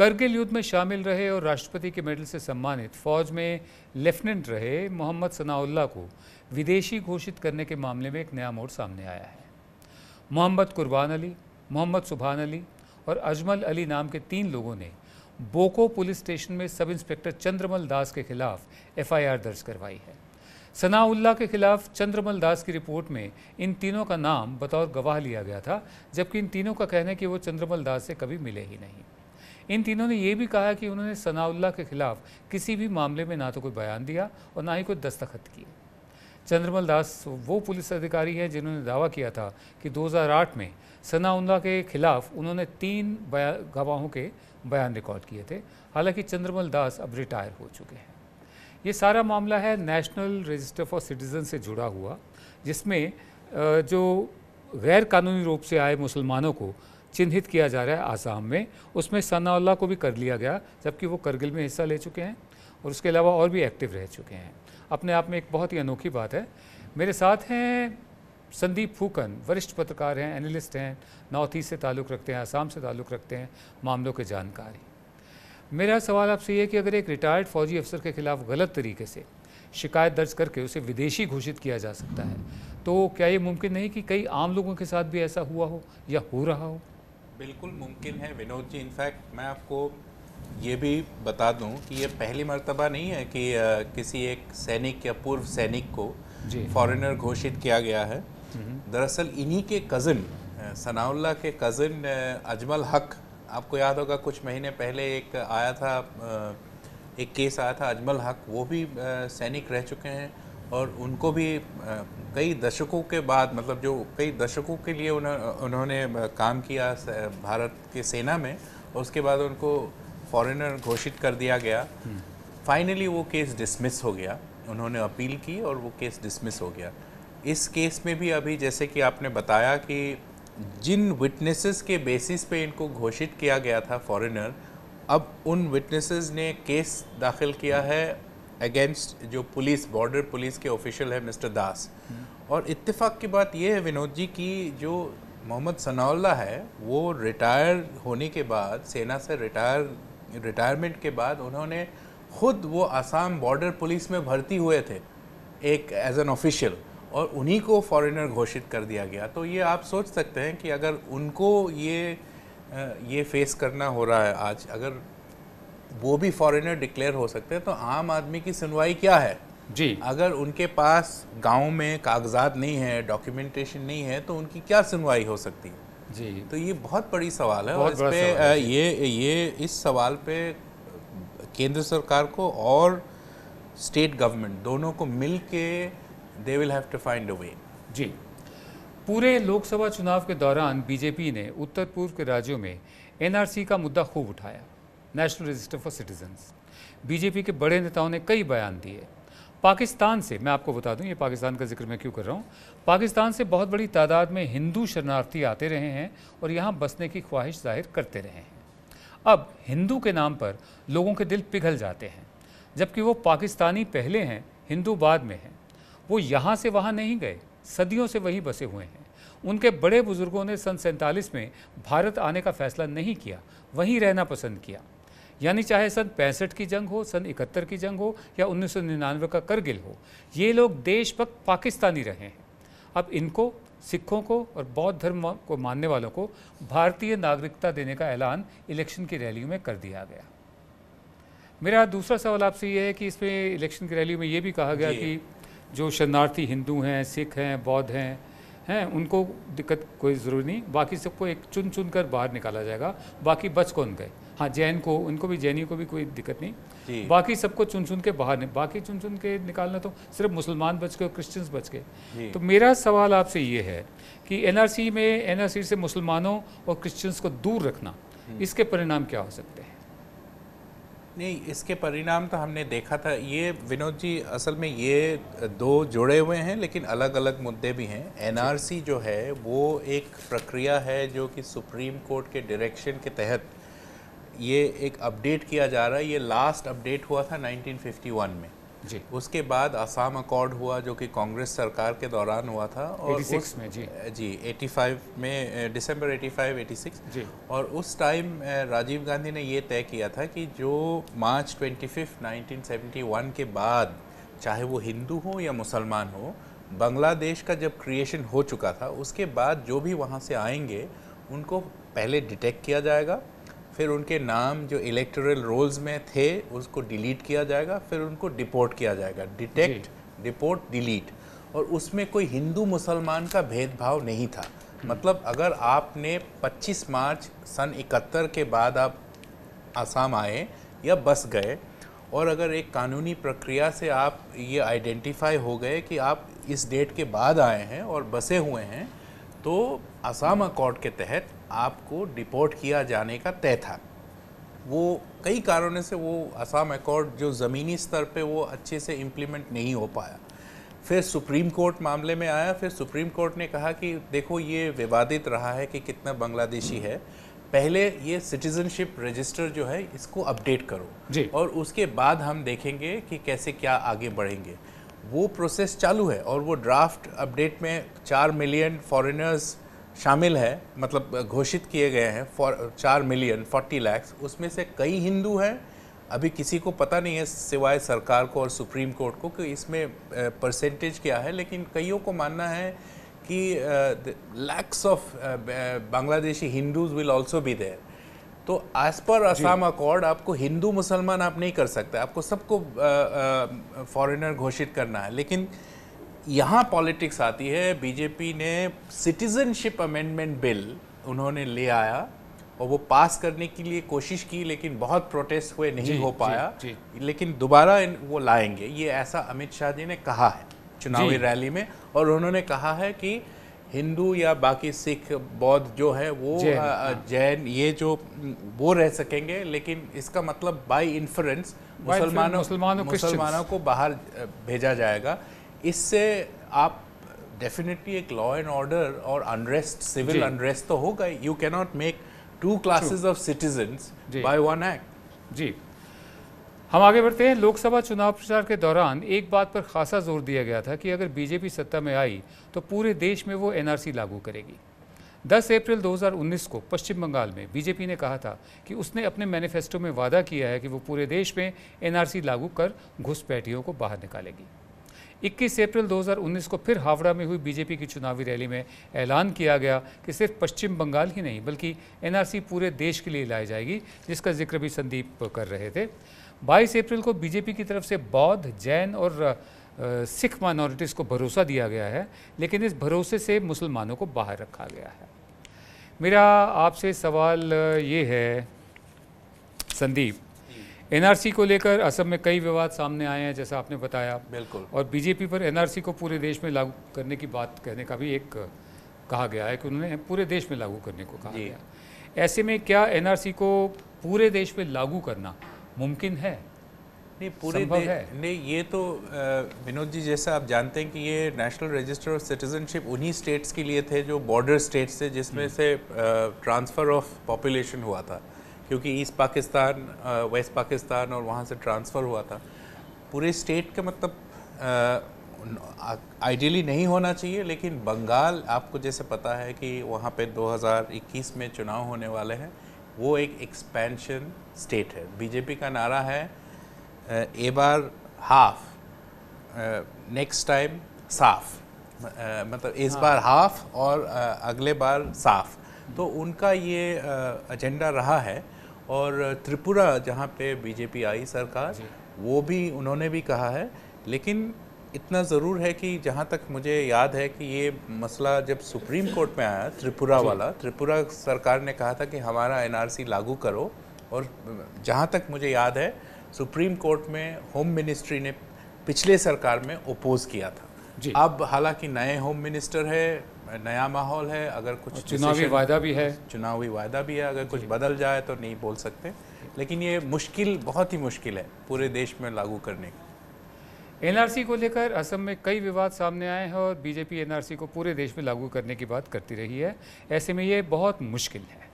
करगिल युद्ध में शामिल रहे और राष्ट्रपति के मेडल से सम्मानित फौज में लेफ्टिनेंट रहे मोहम्मद सनाउल्ला को विदेशी घोषित करने के मामले में एक नया मोड़ सामने आया है मोहम्मद कुर्बान अली मोहम्मद सुबहान अली और अजमल अली नाम के तीन लोगों ने बोको पुलिस स्टेशन में सब इंस्पेक्टर चंद्रमल दास के खिलाफ एफआईआर दर्ज करवाई है सनाउल्ला के खिलाफ चंद्रमल दास की रिपोर्ट में इन तीनों का नाम बतौर गवाह लिया गया था जबकि इन तीनों का कहना है कि वो चंद्रमल दास से कभी मिले ही नहीं इन तीनों ने यह भी कहा कि उन्होंने सनाउल्ला के खिलाफ किसी भी मामले में ना तो कोई बयान दिया और ना ही कोई दस्तखत किए चंद्रमल दास वो पुलिस अधिकारी हैं जिन्होंने दावा किया था कि 2008 में सनाउल्ला के खिलाफ उन्होंने तीन गवाहों के बयान रिकॉर्ड किए थे हालांकि चंद्रमल दास अब रिटायर हो चुके हैं ये सारा मामला है नेशनल रजिस्टर फॉर सिटीज़न से जुड़ा हुआ जिसमें जो गैर कानूनी रूप से आए मुसलमानों को चिन्हित किया जा रहा है आसाम में उसमें सनाउल्ला को भी कर लिया गया जबकि वो करगिल में हिस्सा ले चुके हैं और उसके अलावा और भी एक्टिव रह चुके हैं अपने आप में एक बहुत ही अनोखी बात है मेरे साथ हैं संदीप फूकन वरिष्ठ पत्रकार हैं एनालिस्ट हैं नॉर्थ ईस्ट से ताल्लुक़ रखते हैं आसाम से ताल्लुक़ रखते हैं मामलों के जानकारी मेरा सवाल आपसे ये कि अगर एक रिटायर्ड फौजी अफसर के खिलाफ गलत तरीके से शिकायत दर्ज करके उसे विदेशी घोषित किया जा सकता है तो क्या ये मुमकिन नहीं कि कई आम लोगों के साथ भी ऐसा हुआ हो या हो रहा हो बिल्कुल मुमकिन है विनोद जी इनफैक्ट मैं आपको ये भी बता दूं कि ये पहली मर्तबा नहीं है कि आ, किसी एक सैनिक या पूर्व सैनिक को फॉरेनर घोषित किया गया है हम्म। दरअसल इन्हीं के कज़न सनाउल्ला के कज़न अजमल हक आपको याद होगा कुछ महीने पहले एक आया था एक केस आया था अजमल हक वो भी सैनिक रह चुके हैं और उनको भी कई दशकों के बाद मतलब जो कई दशकों के लिए उन्होंने काम किया भारत के सेना में उसके बाद उनको फॉरेनर घोषित कर दिया गया फाइनली हम्म। वो केस डिसमिस हो गया उन्होंने अपील की और वो केस डिसमिस हो गया इस केस में भी अभी जैसे कि आपने बताया कि जिन विटनेसेस के बेसिस पे इनको घोषित किया गया था फॉरेनर अब उन विटनेसेस ने केस दाखिल किया है अगेंस्ट जो पुलिस बॉर्डर पुलिस के ऑफिशियल है मिस्टर दास और इत्तेफाक की बात यह है विनोद जी की जो मोहम्मद सनाउल्ला है वो रिटायर होने के बाद सेना से रिटायर रिटायरमेंट के बाद उन्होंने खुद वो आसाम बॉर्डर पुलिस में भर्ती हुए थे एक एज एन ऑफिशियल और उन्हीं को फॉरेनर घोषित कर दिया गया तो ये आप सोच सकते हैं कि अगर उनको ये ये फेस करना हो रहा है आज अगर वो भी फॉरेनर डिक्लेयर हो सकते हैं तो आम आदमी की सुनवाई क्या है जी अगर उनके पास गांव में कागजात नहीं है डॉक्यूमेंटेशन नहीं है तो उनकी क्या सुनवाई हो सकती है जी तो ये बहुत बड़ी सवाल है और इस पे है। ये ये इस सवाल पे केंद्र सरकार को और स्टेट गवर्नमेंट दोनों को मिल के they will have to find a way जी पूरे लोकसभा चुनाव के दौरान बीजेपी ने उत्तर पूर्व के राज्यों में एनआरसी का मुद्दा खूब उठाया national register for citizens BJP के बड़े नेताओं ने कई बयान दिए पाकिस्तान से मैं आपको बता दूं ये पाकिस्तान का जिक्र मैं क्यों कर रहा हूँ पाकिस्तान से बहुत बड़ी तादाद में हिंदू शरणार्थी आते रहे हैं और यहाँ बसने की ख्वाहिश जाहिर करते रहे हैं अब हिंदू के नाम पर लोगों के दिल पिघल जाते हैं जबकि वो पाकिस्तानी पहले हैं हिंदू बाद में हैं वो यहाँ से वहाँ नहीं गए सदियों से वहीं बसे हुए हैं उनके बड़े बुजुर्गों ने सन सैंतालीस में भारत आने का फैसला नहीं किया वहीं रहना पसंद किया यानी चाहे सन पैंसठ की जंग हो सन इकहत्तर की जंग हो या निन्यानवे का करगिल हो ये लोग देशभक्त पाकिस्तानी रहे हैं अब इनको सिखों को और बौद्ध धर्म को मानने वालों को भारतीय नागरिकता देने का ऐलान इलेक्शन की रैली में कर दिया गया मेरा दूसरा सवाल आपसे ये है कि इसमें इलेक्शन की रैली में ये भी कहा गया कि जो शरणार्थी हिंदू हैं सिख हैं बौद्ध हैं हैं उनको दिक्कत कोई ज़रूरी नहीं बाकी सबको एक चुन चुन कर बाहर निकाला जाएगा बाकी बच कौन गए हाँ जैन को उनको भी जैनी को भी कोई दिक्कत नहीं बाकी सबको चुन चुन के बाहर नहीं बाकी चुन चुन के निकालना तो सिर्फ मुसलमान बच गए और क्रिश्चियंस बच गए तो मेरा सवाल आपसे ये है कि एनआरसी में एनआरसी से मुसलमानों और क्रिश्चियंस को दूर रखना हम्म। इसके परिणाम क्या हो सकते हैं नहीं इसके परिणाम तो हमने देखा था ये विनोद जी असल में ये दो जुड़े हुए हैं लेकिन अलग अलग मुद्दे भी हैं एनआरसी जो है वो एक प्रक्रिया है जो कि सुप्रीम कोर्ट के डायरेक्शन के तहत ये एक अपडेट किया जा रहा है ये लास्ट अपडेट हुआ था 1951 में जी उसके बाद आसाम अकॉर्ड हुआ जो कि कांग्रेस सरकार के दौरान हुआ था और 86 उस, में जी जी 85 में दिसंबर 85 86 जी और उस टाइम राजीव गांधी ने ये तय किया था कि जो मार्च 25 1971 के बाद चाहे वो हिंदू हो या मुसलमान हो बांग्लादेश का जब क्रिएशन हो चुका था उसके बाद जो भी वहाँ से आएंगे उनको पहले डिटेक्ट किया जाएगा फिर उनके नाम जो इलेक्टोरल रोल्स में थे उसको डिलीट किया जाएगा फिर उनको डिपोर्ट किया जाएगा डिटेक्ट डिपोर्ट डिलीट और उसमें कोई हिंदू मुसलमान का भेदभाव नहीं था मतलब अगर आपने 25 मार्च सन इकहत्तर के बाद आप आसाम आए या बस गए और अगर एक कानूनी प्रक्रिया से आप ये आइडेंटिफाई हो गए कि आप इस डेट के बाद आए हैं और बसे हुए हैं तो आसाम अकॉर्ड के तहत आपको डिपोर्ट किया जाने का तय था वो कई कारणों से वो असम अकॉर्ड जो ज़मीनी स्तर पे वो अच्छे से इम्प्लीमेंट नहीं हो पाया फिर सुप्रीम कोर्ट मामले में आया फिर सुप्रीम कोर्ट ने कहा कि देखो ये विवादित रहा है कि कितना बांग्लादेशी है पहले ये सिटीजनशिप रजिस्टर जो है इसको अपडेट करो जी। और उसके बाद हम देखेंगे कि कैसे क्या आगे बढ़ेंगे वो प्रोसेस चालू है और वो ड्राफ्ट अपडेट में चार मिलियन फॉरेनर्स शामिल है मतलब घोषित किए गए हैं फॉर चार मिलियन फोर्टी लैक्स उसमें से कई हिंदू हैं अभी किसी को पता नहीं है सिवाय सरकार को और सुप्रीम कोर्ट को कि इसमें परसेंटेज क्या है लेकिन कईयों को मानना है कि lakhs of Bangladeshi Hindus will also be there तो एज पर असम अकॉर्ड आपको हिंदू मुसलमान आप नहीं कर सकते आपको सबको फॉरेनर घोषित करना है लेकिन uh, यहाँ पॉलिटिक्स आती है बीजेपी ने सिटीजनशिप अमेंडमेंट बिल उन्होंने ले आया और वो पास करने के लिए कोशिश की लेकिन बहुत प्रोटेस्ट हुए नहीं जी, हो पाया जी, जी. लेकिन दोबारा वो लाएंगे ये ऐसा अमित शाह जी ने कहा है चुनावी रैली में और उन्होंने कहा है कि हिंदू या बाकी सिख बौद्ध जो है वो जैन ये जो वो रह सकेंगे लेकिन इसका मतलब बाय इन्फ्लुएंस मुसलमानों मुसलमानों को बाहर भेजा जाएगा इससे आप डेफिनेटली एक लॉ एंड ऑर्डर और अनरेस्ट सिविल अनरेस्ट तो होगा you cannot make two classes of citizen by one act जी हम आगे बढ़ते हैं लोकसभा चुनाव प्रचार के दौरान एक बात पर खासा जोर दिया गया था कि अगर बीजेपी सत्ता में आई तो पूरे देश में वो एनआरसी लागू करेगी 10 अप्रैल 2019 को पश्चिम बंगाल में बीजेपी ने कहा था कि उसने अपने मैनिफेस्टो में वादा किया है कि वो पूरे देश में एनआरसी लागू कर घुसपैठियों को बाहर निकालेगी 21 अप्रैल 2019 को फिर हावड़ा में हुई बीजेपी की चुनावी रैली में ऐलान किया गया कि सिर्फ पश्चिम बंगाल ही नहीं बल्कि एनआरसी पूरे देश के लिए लाई जाएगी जिसका जिक्र भी संदीप कर रहे थे 22 अप्रैल को बीजेपी की तरफ से बौद्ध जैन और सिख माइनॉरिटीज़ को भरोसा दिया गया है लेकिन इस भरोसे से मुसलमानों को बाहर रखा गया है मेरा आपसे सवाल ये है संदीप एनआरसी को लेकर असम में कई विवाद सामने आए हैं जैसा आपने बताया बिल्कुल और बीजेपी पर एनआरसी को पूरे देश में लागू करने की बात कहने का भी एक कहा गया है कि उन्होंने पूरे देश में लागू करने को कहा गया ऐसे में क्या एनआरसी को पूरे देश में लागू करना मुमकिन है नहीं पूरे है नहीं ये तो विनोद जी जैसा आप जानते हैं कि ये नेशनल रजिस्टर ऑफ सिटीजनशिप उन्हीं स्टेट्स के लिए थे जो बॉर्डर स्टेट्स थे जिसमें हम्म। से ट्रांसफ़र ऑफ पॉपुलेशन हुआ था क्योंकि ईस्ट पाकिस्तान वेस्ट पाकिस्तान और वहाँ से ट्रांसफ़र हुआ था पूरे स्टेट का मतलब आइडियली uh, नहीं होना चाहिए लेकिन बंगाल आपको जैसे पता है कि वहाँ पे 2021 में चुनाव होने वाले हैं वो एक एक्सपेंशन स्टेट है बीजेपी का नारा है ए uh, बार हाफ नेक्स्ट टाइम साफ uh, मतलब इस हाँ। बार हाफ और अगले बार साफ तो उनका ये एजेंडा रहा है और त्रिपुरा जहाँ पे बीजेपी आई सरकार वो भी उन्होंने भी कहा है लेकिन इतना ज़रूर है कि जहाँ तक मुझे याद है कि ये मसला जब सुप्रीम कोर्ट में आया त्रिपुरा वाला त्रिपुरा सरकार ने कहा था कि हमारा एनआरसी लागू करो और जहाँ तक मुझे याद है सुप्रीम कोर्ट में होम मिनिस्ट्री ने पिछले सरकार में ओपोज किया था अब हालांकि नए होम मिनिस्टर है नया माहौल है अगर कुछ चुनावी वायदा भी है चुनावी वायदा भी है अगर कुछ बदल जाए तो नहीं बोल सकते लेकिन ये मुश्किल बहुत ही मुश्किल है पूरे देश में लागू करने का एनआरसी को लेकर असम में कई विवाद सामने आए हैं और बीजेपी एनआरसी को पूरे देश में लागू करने की बात करती रही है ऐसे में ये बहुत मुश्किल है